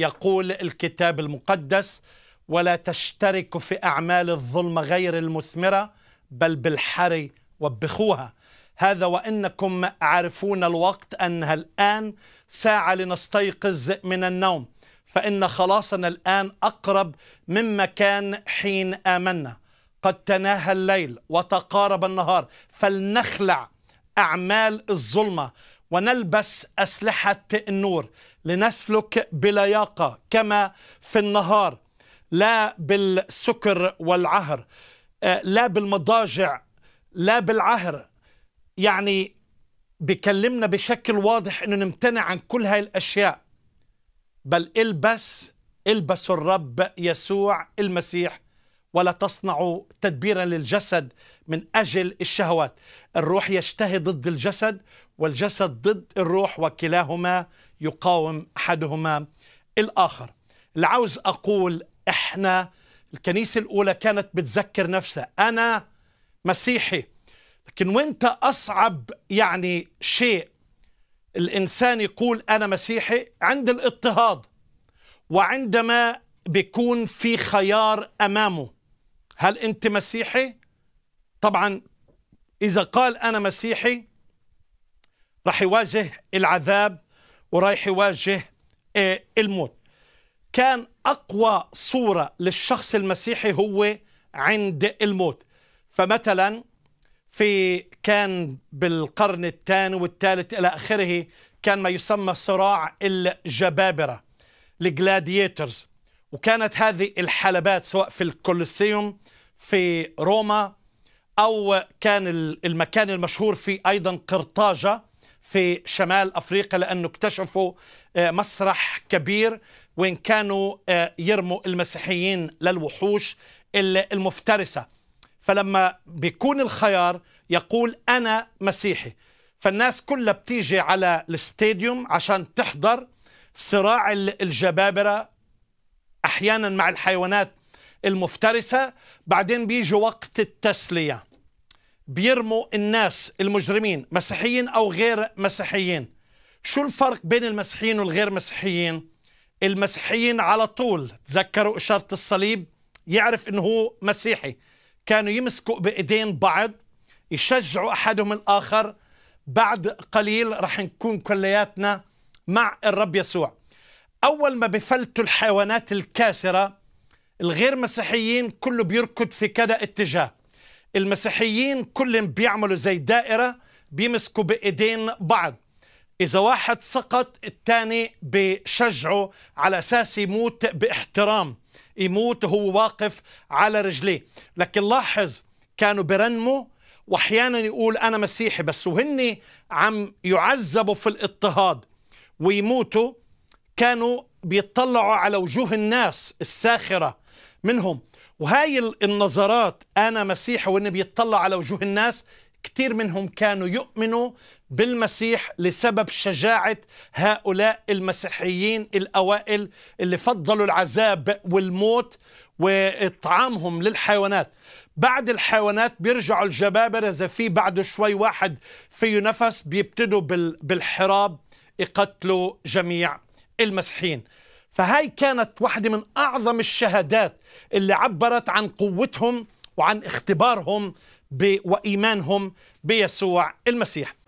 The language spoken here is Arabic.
يقول الكتاب المقدس ولا تشترك في أعمال الظلمة غير المثمرة بل بالحري وبخوها هذا وإنكم عارفون الوقت أنها الآن ساعة لنستيقظ من النوم فإن خلاصنا الآن أقرب مما كان حين آمنا قد تناهى الليل وتقارب النهار فلنخلع أعمال الظلمة ونلبس أسلحة النور لنسلك بلياقة كما في النهار لا بالسكر والعهر آه، لا بالمضاجع لا بالعهر يعني بكلمنا بشكل واضح انه نمتنع عن كل هاي الاشياء بل البس البسوا الرب يسوع المسيح ولا تصنع تدبيرا للجسد من اجل الشهوات الروح يشتهي ضد الجسد والجسد ضد الروح وكلاهما يقاوم احدهما الاخر اللي عاوز اقول احنا الكنيسه الاولى كانت بتذكر نفسها انا مسيحي لكن وانت اصعب يعني شيء الانسان يقول انا مسيحي عند الاضطهاد وعندما بيكون في خيار امامه هل أنت مسيحي؟ طبعا إذا قال أنا مسيحي راح يواجه العذاب ورايح يواجه آه، الموت كان أقوى صورة للشخص المسيحي هو عند الموت فمثلا في كان بالقرن الثاني والثالث إلى آخره كان ما يسمى صراع الجبابرة الجلاديترز وكانت هذه الحلبات سواء في الكوليسيوم في روما أو كان المكان المشهور في أيضا قرطاجة في شمال أفريقيا لأنه اكتشفوا آه، مسرح كبير وين كانوا آه، يرموا المسيحيين للوحوش المفترسة فلما بيكون الخيار يقول أنا مسيحي فالناس كلها بتيجي على الاستاديوم عشان تحضر صراع الجبابرة احيانا مع الحيوانات المفترسه بعدين بيجي وقت التسليه بيرموا الناس المجرمين مسيحيين او غير مسيحيين شو الفرق بين المسيحيين والغير مسيحيين المسيحيين على طول تذكروا اشاره الصليب يعرف انه هو مسيحي كانوا يمسكوا بايدين بعض يشجعوا احدهم الاخر بعد قليل رح نكون كلياتنا مع الرب يسوع أول ما بفلتوا الحيوانات الكاسرة الغير مسيحيين كله بيركض في كذا اتجاه المسيحيين كلهم بيعملوا زي دائرة بيمسكوا بإيدين بعض إذا واحد سقط الثاني بشجعه على أساس يموت باحترام يموت هو واقف على رجليه لكن لاحظ كانوا برنموا واحيانا يقول انا مسيحي بس وهن عم يعذبوا في الاضطهاد ويموتوا كانوا بيطلعوا على وجوه الناس الساخرة منهم وهاي النظرات أنا مسيحي وإن بيطلع على وجوه الناس كثير منهم كانوا يؤمنوا بالمسيح لسبب شجاعة هؤلاء المسيحيين الأوائل اللي فضلوا العذاب والموت وإطعامهم للحيوانات بعد الحيوانات بيرجعوا الجبابرة إذا في بعد شوي واحد فيه نفس بيبتدوا بالحراب يقتلوا جميع المسيحيين فهاي كانت واحدة من أعظم الشهادات اللي عبرت عن قوتهم وعن اختبارهم وإيمانهم بيسوع المسيح